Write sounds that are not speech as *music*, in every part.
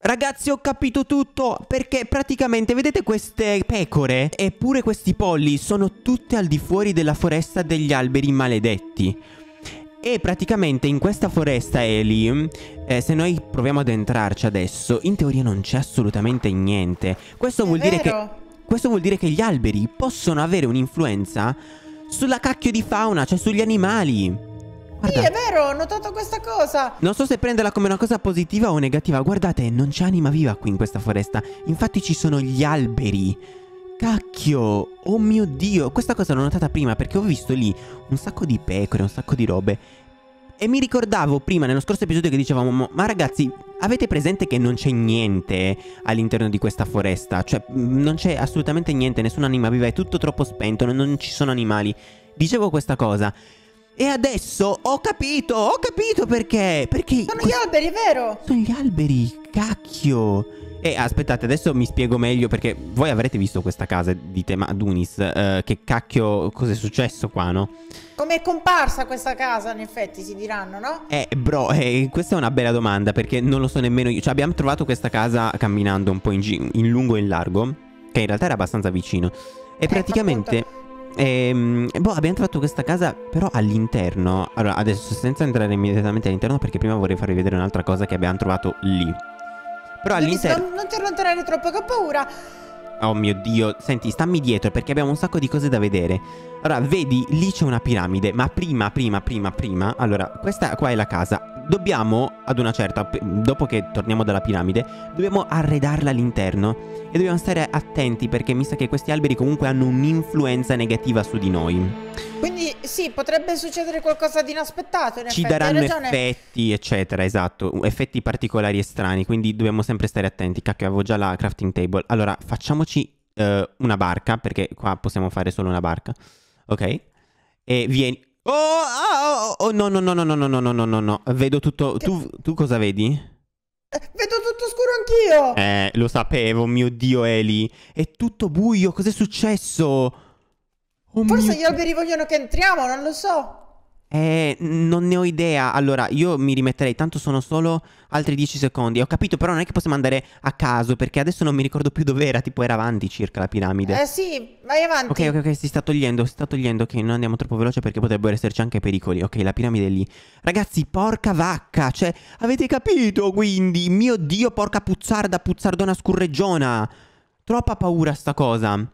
Ragazzi ho capito tutto perché praticamente vedete queste pecore e pure questi polli sono tutte al di fuori della foresta degli alberi maledetti e praticamente in questa foresta Eli, eh, se noi proviamo ad entrarci adesso, in teoria non c'è assolutamente niente. Questo vuol, che, questo vuol dire che gli alberi possono avere un'influenza sulla cacchio di fauna, cioè sugli animali. Guardate. Sì, è vero, ho notato questa cosa. Non so se prenderla come una cosa positiva o negativa. Guardate, non c'è anima viva qui in questa foresta. Infatti ci sono gli alberi. Cacchio, oh mio Dio. Questa cosa l'ho notata prima perché ho visto lì un sacco di pecore, un sacco di robe. E mi ricordavo prima, nello scorso episodio, che dicevamo, ma ragazzi, avete presente che non c'è niente all'interno di questa foresta? Cioè, mm, non c'è assolutamente niente, nessuna anima viva, è tutto troppo spento, non ci sono animali. Dicevo questa cosa. E adesso ho capito, ho capito perché. Perché... Sono gli alberi, è vero? Sono gli alberi, cacchio. E aspettate, adesso mi spiego meglio perché voi avrete visto questa casa di tema Dunis. Eh, che cacchio, cos'è successo qua, no? Come è comparsa questa casa, in effetti, si diranno, no? Eh, bro, eh, questa è una bella domanda perché non lo so nemmeno io. Cioè, abbiamo trovato questa casa camminando un po' in, in lungo e in largo, che in realtà era abbastanza vicino. E eh, praticamente... E, ehm, boh, abbiamo trovato questa casa però all'interno. Allora, adesso senza entrare immediatamente all'interno perché prima vorrei farvi vedere un'altra cosa che abbiamo trovato lì. Però all'interno... Non ti allontanare troppo, che ho paura. Oh mio Dio, senti, stammi dietro perché abbiamo un sacco di cose da vedere. Allora, vedi, lì c'è una piramide, ma prima, prima, prima, prima... Allora, questa qua è la casa dobbiamo, ad una certa, dopo che torniamo dalla piramide, dobbiamo arredarla all'interno e dobbiamo stare attenti perché mi sa che questi alberi comunque hanno un'influenza negativa su di noi. Quindi sì, potrebbe succedere qualcosa di inaspettato. In Ci effetti, daranno effetti, eccetera, esatto, effetti particolari e strani, quindi dobbiamo sempre stare attenti. Cacchio, avevo già la crafting table. Allora, facciamoci uh, una barca, perché qua possiamo fare solo una barca. Ok? E vieni... Oh, ah, oh, oh, oh, no, no, no, no, no, no, no, no, no, no. Vedo tutto. Che... Tu, tu cosa vedi? Eh, vedo tutto scuro anch'io. Eh, lo sapevo, mio dio Eli. È tutto buio, cos'è successo? Oh Forse mio... gli alberi vogliono che entriamo, non lo so. Eh, non ne ho idea. Allora, io mi rimetterei. Tanto sono solo altri 10 secondi. Ho capito, però non è che possiamo andare a caso, perché adesso non mi ricordo più dove era. Tipo, era avanti circa la piramide. Eh sì, vai avanti. Ok, ok, ok, si sta togliendo, si sta togliendo. Ok, non andiamo troppo veloce perché potrebbero esserci anche pericoli. Ok, la piramide è lì. Ragazzi, porca vacca. Cioè, avete capito quindi? Mio Dio, porca puzzarda, puzzardona scurreggiona. Troppa paura sta cosa.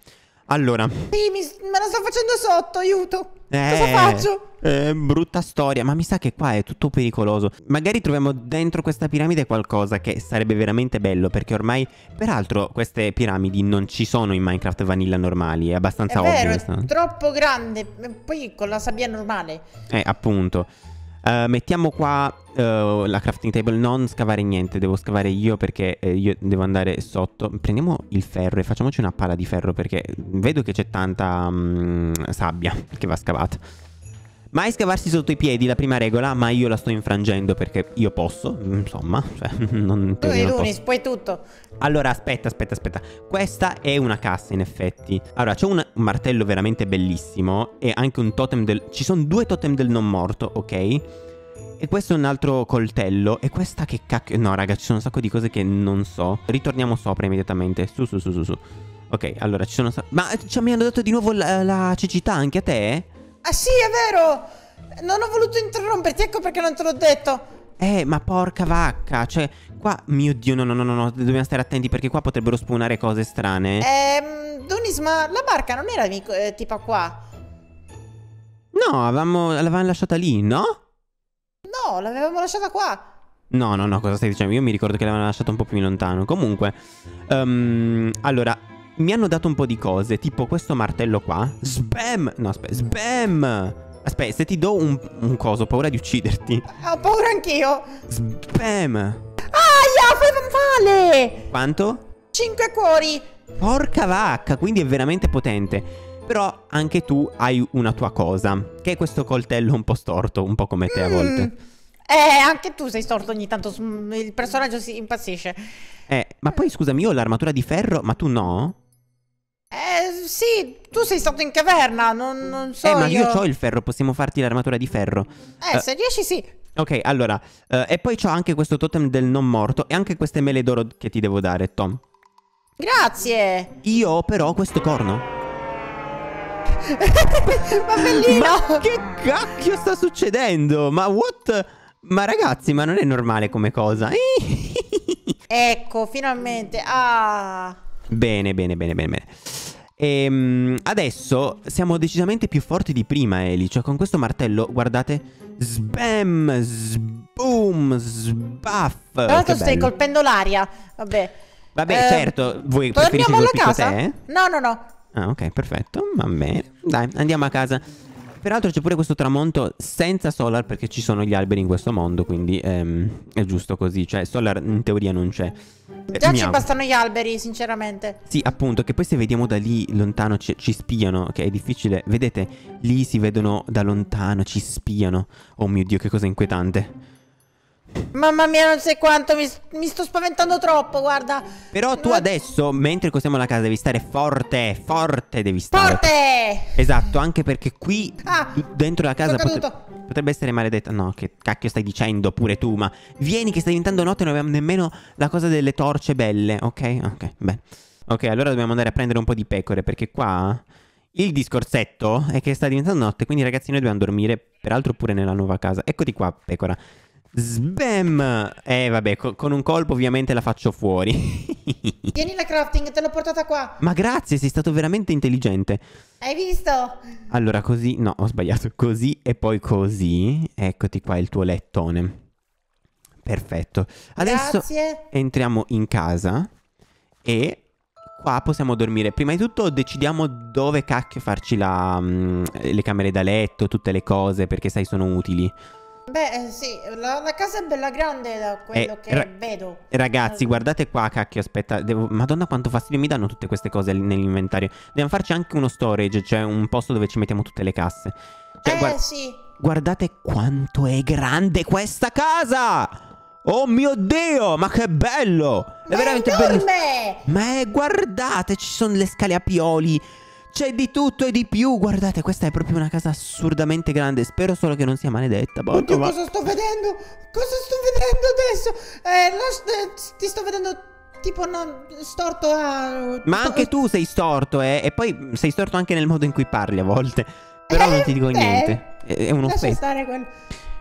Allora. Sì, mi, me la sto facendo sotto, aiuto. Eh, Cosa faccio? Eh, brutta storia, ma mi sa che qua è tutto pericoloso. Magari troviamo dentro questa piramide qualcosa che sarebbe veramente bello, perché ormai, peraltro, queste piramidi non ci sono in Minecraft vanilla normali, è abbastanza è ovvio. Vero, è troppo grande, poi con la sabbia normale. Eh, appunto. Uh, mettiamo qua uh, la crafting table, non scavare niente, devo scavare io perché eh, io devo andare sotto. Prendiamo il ferro e facciamoci una pala di ferro perché vedo che c'è tanta um, sabbia che va scavata. Mai scavarsi sotto i piedi, la prima regola, ma io la sto infrangendo perché io posso, insomma, *laughs* cioè, non Tu sei l'unis, puoi tutto. Allora, aspetta, aspetta, aspetta. Questa è una cassa, in effetti. Allora, c'è un martello veramente bellissimo e anche un totem del... Ci sono due totem del non morto, ok? E questo è un altro coltello. E questa che cacchio... No, raga, ci sono un sacco di cose che non so. Ritorniamo sopra immediatamente. Su, su, su, su, su. Ok, allora ci sono... Ma cioè, mi hanno dato di nuovo la, la cecità anche a te? Ah sì, è vero! Non ho voluto interromperti, ecco perché non te l'ho detto. Eh, ma porca vacca, cioè, qua, mio Dio, no, no, no, no, dobbiamo stare attenti perché qua potrebbero spawnare cose strane. Ehm, Donis, ma la barca non era eh, tipo qua? No, avevamo, l'avevamo lasciata lì, no? No, l'avevamo lasciata qua. No, no, no, cosa stai dicendo? Io mi ricordo che l'avevano lasciata un po' più lontano. Comunque, um, allora, mi hanno dato un po' di cose, tipo questo martello qua. Spam! No, aspetta, spam! Aspetta, se ti do un, un coso, ho paura di ucciderti. Eh, ho paura anch'io. Spam! Aia, fai male! Quanto? 5 cuori! Porca vacca, quindi è veramente potente. Però anche tu hai una tua cosa, che è questo coltello un po' storto, un po' come te a mm. volte. Eh, anche tu sei storto ogni tanto, il personaggio si impazzisce. Eh, ma poi scusami, io ho l'armatura di ferro, ma tu no? Eh, sì, tu sei stato in caverna, non, non so Eh, ma io, io ho il ferro, possiamo farti l'armatura di ferro. Eh, uh, se riesci sì. Ok, allora, uh, e poi ho anche questo totem del non morto e anche queste mele d'oro che ti devo dare, Tom. Grazie. Io ho però questo corno. *laughs* ma bellino! Ma che cacchio sta succedendo? Ma what? Ma ragazzi, ma non è normale come cosa. ecco, finalmente. Ah... Bene, bene, bene, bene, bene. Ehm, adesso siamo decisamente più forti di prima, Eli. Cioè, con questo martello, guardate. Sbam, sboom, sbaff. Tra l'altro stai colpendo l'aria. Vabbè. Vabbè, eh, certo. Voi preferite alla casa? Te, No, no, no. Ah, ok, perfetto. Va bene. Dai, andiamo a casa peraltro c'è pure questo tramonto senza solar perché ci sono gli alberi in questo mondo, quindi ehm, è giusto così, cioè solar in teoria non c'è. Eh, Già ci bastano gli alberi, sinceramente. Sì, appunto, che poi se vediamo da lì lontano ci, ci spiano, che è difficile. Vedete, lì si vedono da lontano, ci spiano. Oh mio Dio, che cosa inquietante. Mamma mia, non sai quanto, mi, mi, sto spaventando troppo, guarda. Però tu adesso, mentre costiamo la casa, devi stare forte, forte devi stare. Forte! Esatto, anche perché qui, ah, dentro la casa, potre, potrebbe essere maledetta. No, che cacchio stai dicendo pure tu, ma... Vieni che sta diventando notte e non abbiamo nemmeno la cosa delle torce belle, ok? Ok, beh. Ok, allora dobbiamo andare a prendere un po' di pecore, perché qua... Il discorsetto è che sta diventando notte, quindi ragazzi noi dobbiamo dormire, peraltro pure nella nuova casa. Eccoti qua, pecora. Sbam! Eh vabbè, co con un colpo ovviamente la faccio fuori. *laughs* Tieni la crafting, te l'ho portata qua. Ma grazie, sei stato veramente intelligente. Hai visto? Allora così, no, ho sbagliato. Così e poi così. Eccoti qua il tuo lettone. Perfetto. Adesso grazie. entriamo in casa e qua possiamo dormire. Prima di tutto decidiamo dove cacchio farci la, mh, mm, le camere da letto, tutte le cose, perché sai sono utili. Beh, eh, sì, la, la, casa è bella grande da quello eh, che vedo. Ragazzi, eh. guardate qua, cacchio, aspetta. Devo... Madonna quanto fastidio mi danno tutte queste cose nell'inventario. Dobbiamo farci anche uno storage, cioè un posto dove ci mettiamo tutte le casse. Cioè, eh, guard... sì. Guardate quanto è grande questa casa! Oh mio Dio, ma che bello! È ma veramente bello. Ma eh, guardate, ci sono le scale a pioli, c'è di tutto e di più. Guardate, questa è proprio una casa assurdamente grande. Spero solo che non sia maledetta. Oddio, ma... cosa sto vedendo? Cosa sto vedendo adesso? Eh, lo, eh, ti sto vedendo tipo no, storto a... Ma anche tu sei storto, eh. E poi sei storto anche nel modo in cui parli a volte. Però eh, non ti dico beh, niente. È, è un'offesa. Lascia stare quello.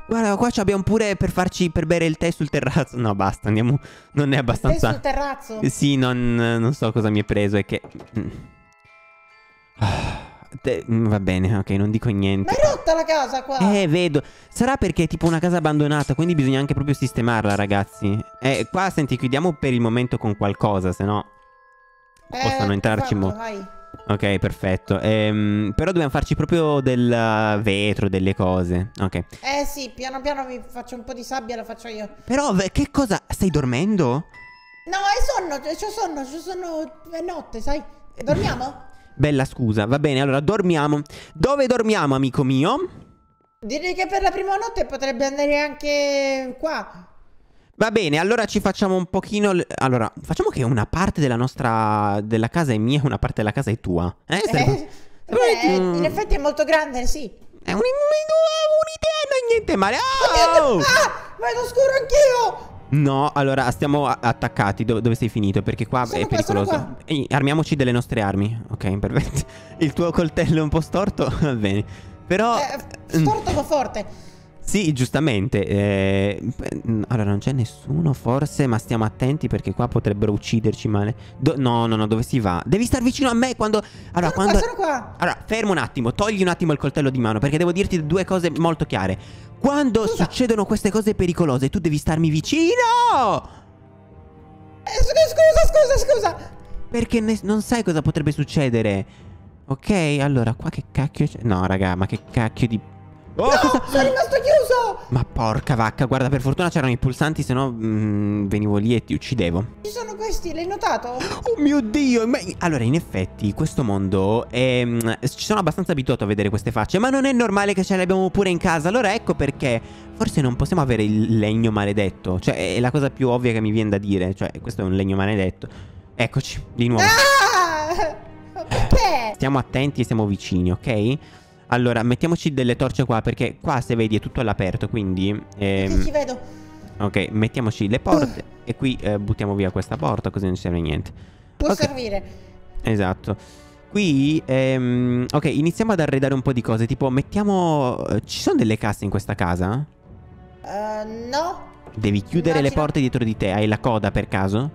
Guarda, qua abbiamo pure per farci per bere il tè sul terrazzo. No, basta, andiamo. Non è abbastanza. Il tè sul terrazzo? Sì, non, non so cosa mi è preso. È che. Ah, mm, va bene, ok, non dico niente. Ma è rotta la casa qua! Eh, vedo. Sarà perché è tipo una casa abbandonata, quindi bisogna anche proprio sistemarla, ragazzi. Eh, qua, senti, chiudiamo per il momento con qualcosa, se no... Eh, possano entrarci molto. Esatto, ok, perfetto. Ehm, però dobbiamo farci proprio del eh, vetro, delle cose. Ok. Eh sì, piano piano mi faccio un po' di sabbia, la faccio io. Però, che cosa? Stai dormendo? No, è sonno, c'ho sonno, c'ho sonno, è notte, sai? Dormiamo? *laughs* Bella scusa, va bene, allora dormiamo. Dove dormiamo, amico mio? Direi che per la prima notte potrebbe andare anche qua. Va bene, allora ci facciamo un pochino... Allora, facciamo che una parte della nostra... della casa è mia e una parte della casa è tua. Eh? eh *laughs* beh, mm. in effetti è molto grande, sì. È un, un'idea, ma niente male. Oh! Ah, vedo scuro anch'io! No, allora stiamo attaccati dove, dove sei finito perché qua sono è qua, pericoloso. Qua. Ehi, armiamoci delle nostre armi. Ok, perfetto. *laughs* Il tuo coltello è un po' storto, *laughs* va bene. Però... Eh, storto ma forte. Sì, giustamente. Eh, allora, non c'è nessuno, forse, ma stiamo attenti perché qua potrebbero ucciderci male. Do- no, no, no, dove si va? Devi star vicino a me quando... Allora, sono quando... Qua, qua. Allora, fermo un attimo, togli un attimo il coltello di mano perché devo dirti due cose molto chiare. Quando Scusa. succedono queste cose pericolose, tu devi starmi vicino! Eh, scusa, scusa, scusa! Perché non sai cosa potrebbe succedere. Ok, allora, qua che cacchio c'è? No, raga, ma che cacchio di Oh, no, sono rimasto chiuso! Ma porca vacca, guarda, per fortuna c'erano i pulsanti, se no mm, venivo lì e ti uccidevo. Ci sono questi, l'hai notato? Oh mio Dio! Ma... Allora, in effetti, questo mondo è... Mm, ci sono abbastanza abituato a vedere queste facce, ma non è normale che ce le abbiamo pure in casa. Allora, ecco perché forse non possiamo avere il legno maledetto. Cioè, è la cosa più ovvia che mi viene da dire. Cioè, questo è un legno maledetto. Eccoci, di nuovo. Ah! Perché? Stiamo attenti e siamo vicini, ok? Allora, mettiamoci delle torce qua perché qua se vedi è tutto all'aperto, quindi... Ehm... Sì, ci vedo. Ok, mettiamoci le porte uh. e qui eh, buttiamo via questa porta così non serve niente. Può okay. servire. Esatto. Qui, ehm... ok, iniziamo ad arredare un po' di cose, tipo mettiamo... Eh, ci sono delle casse in questa casa? Uh, no. Devi chiudere Immagino. le porte dietro di te, hai la coda per caso?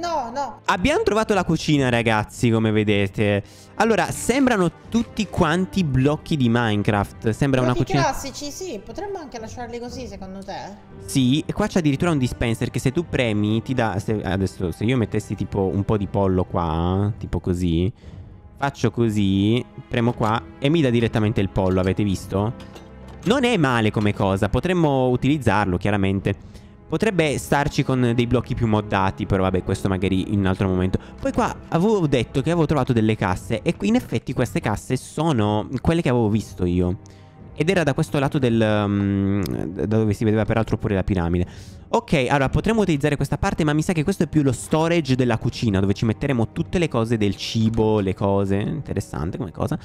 No, no, Abbiamo trovato la cucina, ragazzi, come vedete. Allora, sembrano tutti quanti blocchi di Minecraft. Sembra blocchi una cucina... classici, sì. Potremmo anche lasciarli così, secondo te? Sì, e qua c'è addirittura un dispenser che se tu premi ti dà... Se... Adesso, se io mettessi tipo un po' di pollo qua, tipo così... Faccio così, premo qua e mi dà direttamente il pollo, avete visto? Non è male come cosa, potremmo utilizzarlo, chiaramente. Potrebbe starci con dei blocchi più moddati, però vabbè, questo magari in un altro momento. Poi qua avevo detto che avevo trovato delle casse e qui in effetti queste casse sono quelle che avevo visto io. Ed era da questo lato del... Um, da dove si vedeva peraltro pure la piramide. Ok, allora potremmo utilizzare questa parte, ma mi sa che questo è più lo storage della cucina, dove ci metteremo tutte le cose del cibo, le cose... Interessante come cosa.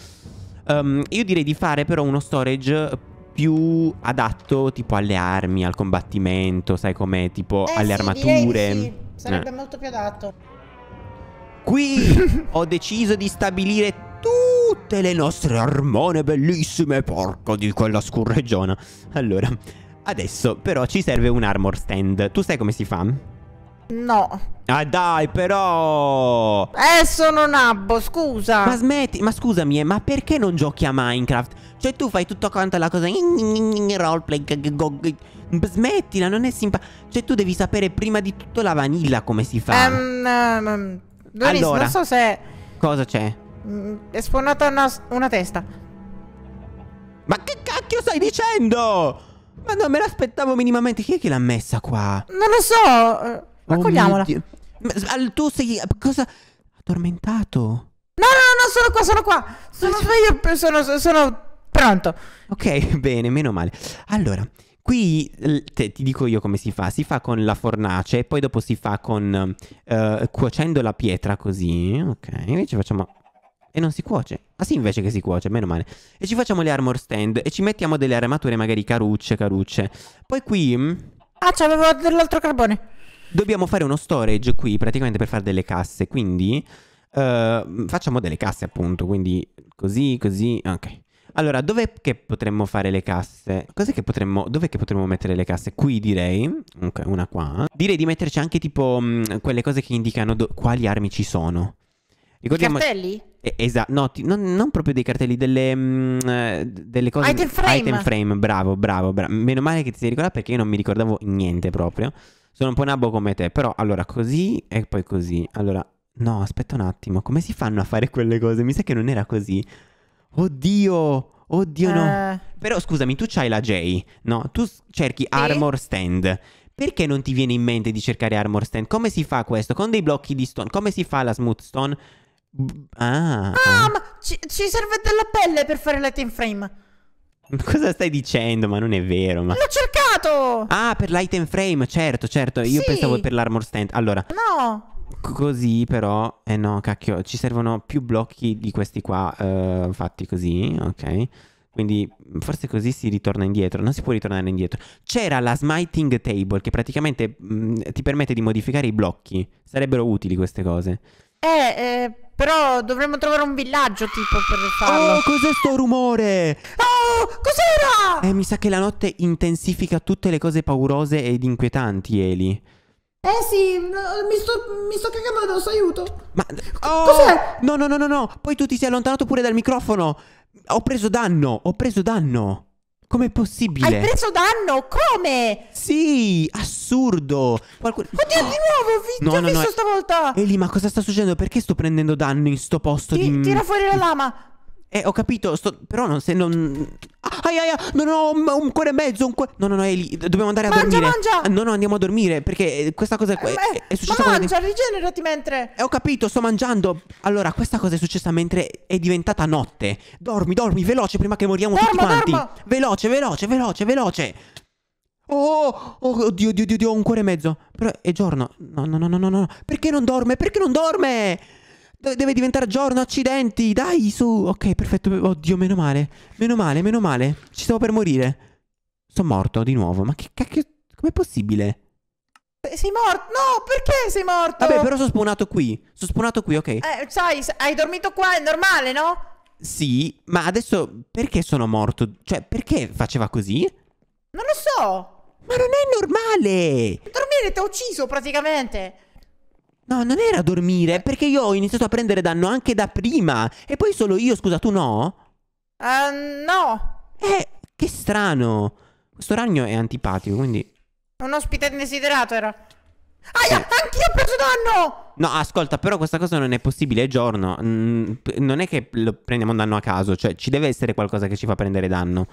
Um, io direi di fare però uno storage più adatto tipo alle armi, al combattimento, sai com'è, tipo eh alle sì, armature. Sì. Eh. Sarebbe eh. molto più adatto. Qui *laughs* ho deciso di stabilire tutte le nostre armone bellissime, porco di quella scurreggiona. Allora, adesso però ci serve un armor stand. Tu sai come si fa? No. Ah dai però Eh sono nabbo scusa Ma smetti Ma scusami eh, Ma perché non giochi a Minecraft Cioè tu fai tutto quanto la cosa Roleplay Smettila non è simpatico Cioè tu devi sapere prima di tutto la vanilla come si fa um, um, um Doris, allora, non so se Cosa c'è? Mm, è spawnata una, una testa Ma che cacchio stai dicendo? Ma non me l'aspettavo minimamente Chi è che l'ha messa qua? Non lo so oh Raccogliamola. Oh tu sei... Cosa? Addormentato? No, no, no, sono qua, sono qua. Sono sveglio, sono, sono pronto. Ok, *laughs* bene, meno male. Allora, qui te, ti dico io come si fa. Si fa con la fornace, e poi dopo si fa con... Uh, cuocendo la pietra così. Ok, invece facciamo... E non si cuoce. Ah sì, invece che si cuoce, meno male. E ci facciamo le armor stand e ci mettiamo delle armature magari carucce, carucce. Poi qui... Mm, ah, c'avevo dell'altro carbone. Dobbiamo fare uno storage qui praticamente per fare delle casse, quindi uh, facciamo delle casse appunto, quindi così, così, ok. Allora, dov'è che potremmo fare le casse? Cos'è che potremmo... Dov'è che potremmo mettere le casse? Qui direi. Ok, una qua. Direi di metterci anche tipo mh, mm, quelle cose che indicano quali armi ci sono. Ricordiamo... I cartelli? Eh, esatto, no, non, non, proprio dei cartelli, delle, mh, mm, eh, delle cose... Item frame. Item frame, bravo, bravo, bravo. Meno male che ti sei ricordato perché io non mi ricordavo niente proprio. Sono un po' nabbo come te, però allora così e poi così. Allora, no, aspetta un attimo, come si fanno a fare quelle cose? Mi sa che non era così. Oddio! Oddio, no. Eh. Però scusami, tu c'hai la J, no? Tu cerchi sì. armor stand. Perché non ti viene in mente di cercare armor stand? Come si fa questo? Con dei blocchi di stone. Come si fa la smooth stone? Ah. ah ma ci, ci serve della pelle per fare la team frame. *laughs* Cosa stai dicendo? Ma non è vero. Ma... L'ho cercato! Ah, per l'item frame, certo, certo. Io sì. pensavo per l'armor stand. Allora. No. Così però, eh no, cacchio, ci servono più blocchi di questi qua uh, fatti così, ok? Quindi forse così si ritorna indietro, non si può ritornare indietro. C'era la smiting table che praticamente mh, mm, ti permette di modificare i blocchi, sarebbero utili queste cose. Eh, eh, però dovremmo trovare un villaggio tipo per farlo. Oh, cos'è sto rumore? Oh, cos'era? Eh, mi sa che la notte intensifica tutte le cose paurose ed inquietanti, Eli. Eh sì, mi sto, mi sto cagando addosso, aiuto. Ma oh, cos'è? No, no, no, no, no. Poi tu ti sei allontanato pure dal microfono. Ho preso danno, ho preso danno. Com'è possibile? Hai preso danno? Come? Sì, assurdo. Qualcun... Oddio, di nuovo, vi... no, ti no, ho no, visto no. stavolta. Eli, ma cosa sta succedendo? Perché sto prendendo danno in sto posto? Ti, di... Tira fuori la lama. Eh, ho capito, sto... però non se non... Ah, ai, ai, no, no, un, cuore e mezzo, un cuore... No, no, no, Eli, dobbiamo andare a mangia, dormire. Mangia, mangia! Ah, no, no, andiamo a dormire, perché eh, questa cosa qua è, eh, è successa... Ma mangia, quando... rigenerati mentre... Eh, ho capito, sto mangiando. Allora, questa cosa è successa mentre è diventata notte. Dormi, dormi, veloce, prima che moriamo dormo, tutti quanti. Dormo. Veloce, veloce, veloce, veloce. Oh, oh, oddio, oddio, oddio, ho un cuore e mezzo. Però è giorno. No, no, no, no, no, no. Perché non dorme? Perché non dorme? Deve diventare giorno, accidenti, dai, su. Ok, perfetto. Oddio, meno male. Meno male, meno male. Ci stavo per morire. Sono morto di nuovo. Ma che cacchio... Com'è possibile? Eh, sei morto? No, perché sei morto? Vabbè, però sono spawnato qui. Sono spawnato qui, ok. Eh, sai, hai dormito qua, è normale, no? Sì, ma adesso perché sono morto? Cioè, perché faceva così? Non lo so. Ma non è normale. Dormire ti ha ucciso praticamente. No, non era dormire, perché io ho iniziato a prendere danno anche da prima. E poi solo io, scusa, tu no? uh, no. Eh, che strano. Questo ragno è antipatico, quindi... Un ospite indesiderato era. Aia, eh. anch'io ho preso danno! No, ascolta, però questa cosa non è possibile, è giorno. Mm, non è che prendiamo danno a caso, cioè ci deve essere qualcosa che ci fa prendere danno.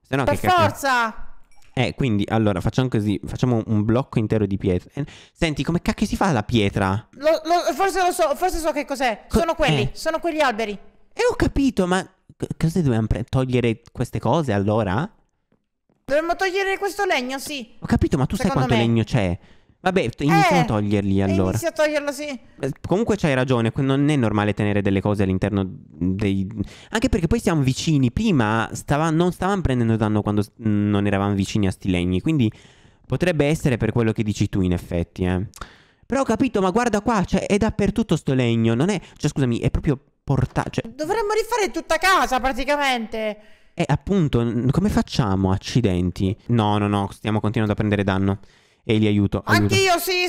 Sennò per che forza! Eh, quindi allora facciamo così: facciamo un blocco intero di pietra. senti, come cacchio si fa la pietra? Lo, lo, forse lo so, forse so che cos'è. Co sono quelli, eh. sono quegli alberi. E eh, ho capito, ma cosa dobbiamo togliere queste cose allora? Dovremmo togliere questo legno, sì. Ho capito, ma tu Secondo sai quanto me. legno c'è? Vabbè, inizia eh, a toglierli eh, allora. Inizia a toglierlo, sì. Eh, comunque c'hai ragione, non è normale tenere delle cose all'interno dei... Anche perché poi siamo vicini. Prima stava... non stavamo prendendo danno quando non eravamo vicini a sti legni, quindi potrebbe essere per quello che dici tu in effetti, eh. Però ho capito, ma guarda qua, cioè è dappertutto sto legno, non è... Cioè scusami, è proprio portato... Cioè... Dovremmo rifare tutta casa praticamente. E eh, appunto, come facciamo? Accidenti. No, no, no, stiamo continuando a prendere danno e li aiuto. aiuto. Anch'io sì,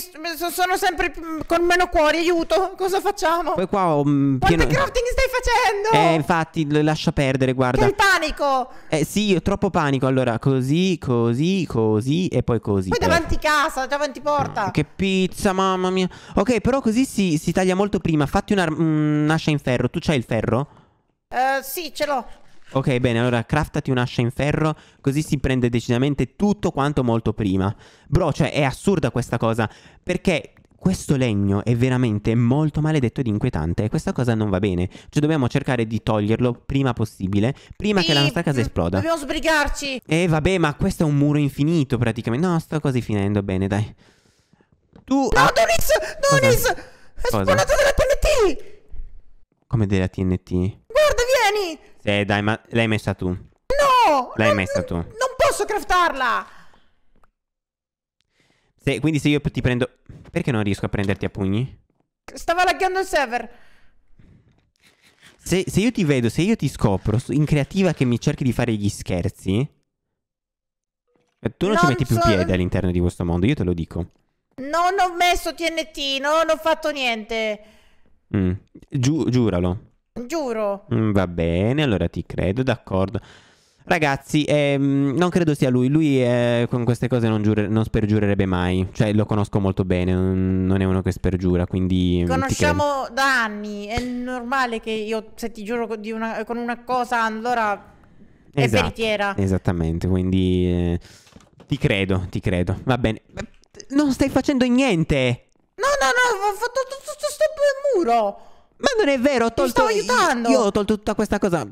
sono sempre mm, con meno cuori, aiuto, *laughs* cosa facciamo? Poi qua ho... Um, pieno... Quante crafting stai facendo? Eh, infatti, lascia perdere, guarda. Che panico! Eh sì, ho troppo panico, allora, così, così, così e poi così. Poi eh. davanti casa, davanti porta. che pizza, mamma mia. Ok, però così si, si taglia molto prima, fatti un'ascia mm, in ferro, tu c'hai il ferro? Uh, sì, ce l'ho. Ok, bene, allora craftati un'ascia in ferro, così si prende decisamente tutto quanto molto prima. Bro, cioè è assurda questa cosa, perché questo legno è veramente molto maledetto ed inquietante e questa cosa non va bene. Cioè dobbiamo cercare di toglierlo prima possibile, prima sì, che la nostra casa esploda. Dobbiamo sbrigarci! E eh, vabbè, ma questo è un muro infinito praticamente. No, sto quasi finendo, bene, dai. Tu... No, Doris! Doris! Cosa? È spawnato della TNT! Come della TNT? Guarda, vieni! Sì, eh, dai, ma l'hai messa tu. No! L'hai messa tu. Non posso craftarla! Se, quindi se io ti prendo... Perché non riesco a prenderti a pugni? Stava laggando il server. Se, se io ti vedo, se io ti scopro in creativa che mi cerchi di fare gli scherzi... Eh, tu non, non ci metti so... più piede all'interno di questo mondo, io te lo dico. Non ho messo TNT, non ho fatto niente. Mm. Giu giuralo giuro. va bene, allora ti credo, d'accordo. Ragazzi, ehm, non credo sia lui. Lui eh, con queste cose non, giure- non, spergiurerebbe mai. Cioè, lo conosco molto bene. Non è uno che spergiura, quindi. Conosciamo da anni. È normale che io, se ti giuro una, con una cosa, allora. È esatto, veritiera. Esattamente, quindi. Eh, ti credo, ti credo. Va bene. Non stai facendo niente. No, no, no, ho fatto tutto sto muro. Ma non è vero, ho tolto. Ti sto aiutando! Io, io ho tolto tutta questa cosa.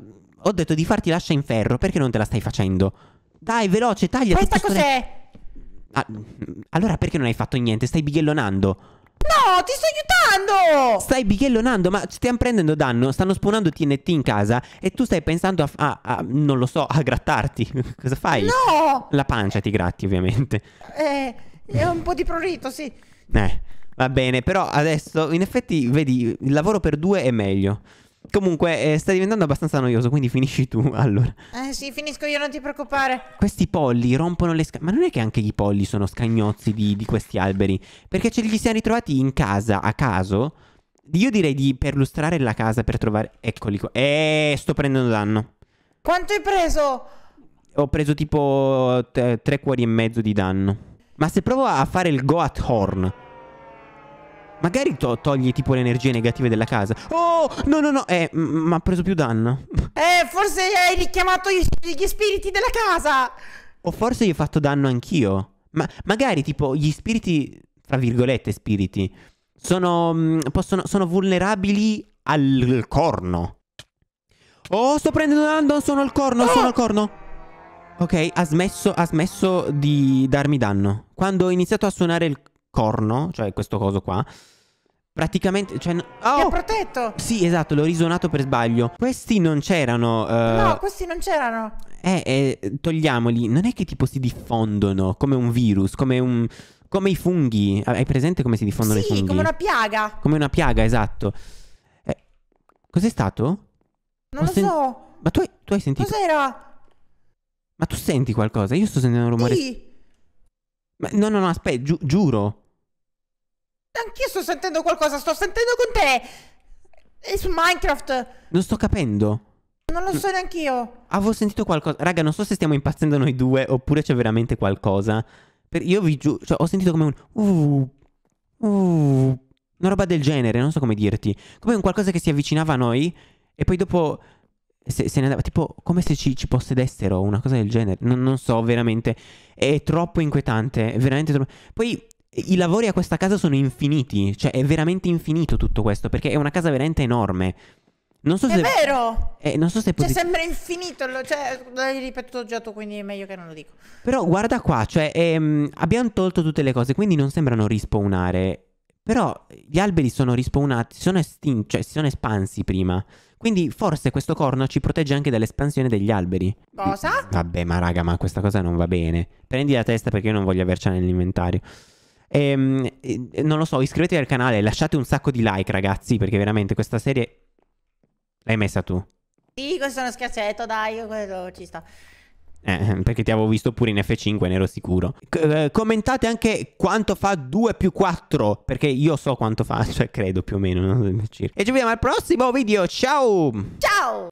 Ho detto di farti lascia in ferro, perché non te la stai facendo? Dai, veloce, taglia. Questa cos'è? Ah, allora perché non hai fatto niente? Stai bighellonando. No, ti sto aiutando! Stai bighellonando, ma stiamo prendendo danno, stanno spawnando TNT in casa e tu stai pensando a, a, a non lo so, a grattarti. *laughs* Cosa fai? No! La pancia ti gratti, ovviamente. Eh, è un po' di prurito, sì. Eh. Va bene, però adesso in effetti vedi, il lavoro per due è meglio. Comunque eh, sta diventando abbastanza noioso, quindi finisci tu *laughs* allora. Eh sì, finisco io, non ti preoccupare. Questi polli rompono le scagnozze. Ma non è che anche i polli sono scagnozzi di, di questi alberi? Perché ce li siamo ritrovati in casa a caso? Io direi di perlustrare la casa per trovare... Eccoli qua. Eh, sto prendendo danno. Quanto hai preso? Ho preso tipo eh, tre cuori e mezzo di danno. Ma se provo a fare il Goat Horn... Magari to togli tipo le energie negative della casa. Oh, no, no, no. Eh, ma ha preso più danno. *laughs* Eh, forse hai richiamato gli, gli spiriti della casa. O forse gli ho fatto danno anch'io. Ma magari tipo gli spiriti, tra virgolette, spiriti, sono, possono, sono vulnerabili al corno. Oh, sto prendendo danno, sono al corno, oh! sono al corno. Ok, ha smesso, ha smesso di darmi danno. Quando ho iniziato a suonare il corno, cioè questo coso qua, Praticamente, cioè... Ah, oh! Ti ha protetto! Sì, esatto, l'ho risuonato per sbaglio. Questi non c'erano... Uh... No, questi non c'erano. Eh, eh, togliamoli. Non è che tipo si diffondono come un virus, come un... Come i funghi. Ah, hai presente come si diffondono sì, i funghi? Sì, come una piaga. Come una piaga, esatto. Eh, cos'è stato? Non Ho lo sen... so. Ma tu hai, tu hai sentito... Cos'era? Ma tu senti qualcosa? Io sto sentendo un rumore... Sì. Ma no, no, no, aspetta, gi giuro. Anch'io sto sentendo qualcosa, sto sentendo con te. È su Minecraft. Non sto capendo. Non lo so neanche io. Avevo sentito qualcosa. Raga, non so se stiamo impazzendo noi due oppure c'è veramente qualcosa. Per... Io vi giuro, cioè, ho sentito come un... Uh, uh, una roba del genere, non so come dirti. Come un qualcosa che si avvicinava a noi e poi dopo se, se ne andava. Tipo, come se ci, ci possedessero, una cosa del genere. Non, non so, veramente. È troppo inquietante, è veramente troppo... Poi i lavori a questa casa sono infiniti, cioè è veramente infinito tutto questo, perché è una casa veramente enorme. Non so è se... vero! Eh, non so se è cioè, posi... Cioè, sembra infinito, lo... cioè, l'hai ripetuto già tu, quindi è meglio che non lo dico. Però guarda qua, cioè, ehm, abbiamo tolto tutte le cose, quindi non sembrano rispawnare. Però gli alberi sono rispawnati, sono estin- cioè sono espansi prima. Quindi forse questo corno ci protegge anche dall'espansione degli alberi. Cosa? Vabbè, ma raga, ma questa cosa non va bene. Prendi la testa perché io non voglio avercela nell'inventario. E, ehm, e, eh, non lo so, iscrivetevi al canale, lasciate un sacco di like ragazzi, perché veramente questa serie... L'hai messa tu? Sì, questo è uno scherzetto, dai, io quello ci sto. Eh, perché ti avevo visto pure in F5, ne ero sicuro. C eh, commentate anche quanto fa 2 più 4, perché io so quanto fa, *laughs* cioè credo più o meno. No? E ci vediamo al prossimo video, ciao! Ciao!